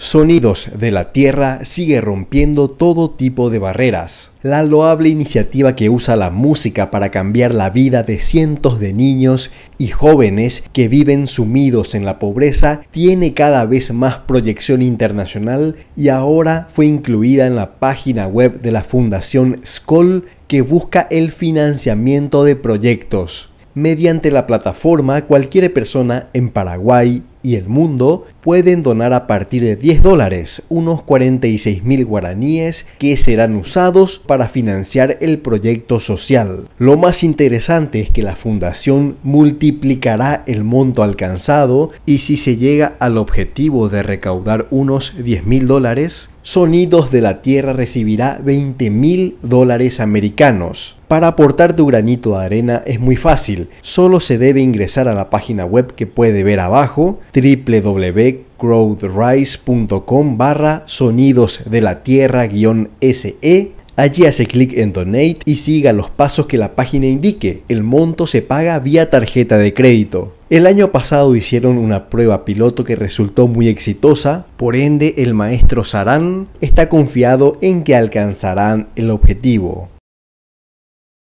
Sonidos de la Tierra sigue rompiendo todo tipo de barreras. La loable iniciativa que usa la música para cambiar la vida de cientos de niños y jóvenes que viven sumidos en la pobreza tiene cada vez más proyección internacional y ahora fue incluida en la página web de la Fundación Skoll que busca el financiamiento de proyectos. Mediante la plataforma, cualquier persona en Paraguay y el mundo pueden donar a partir de 10 dólares, unos 46 mil guaraníes que serán usados para financiar el proyecto social. Lo más interesante es que la fundación multiplicará el monto alcanzado y si se llega al objetivo de recaudar unos 10 mil dólares, Sonidos de la Tierra recibirá 20 mil dólares americanos. Para aportar tu granito de arena es muy fácil, solo se debe ingresar a la página web que puede ver abajo, www crowdrise.com barra sonidos de la tierra guión SE. Allí hace clic en Donate y siga los pasos que la página indique. El monto se paga vía tarjeta de crédito. El año pasado hicieron una prueba piloto que resultó muy exitosa, por ende el maestro Sarán está confiado en que alcanzarán el objetivo.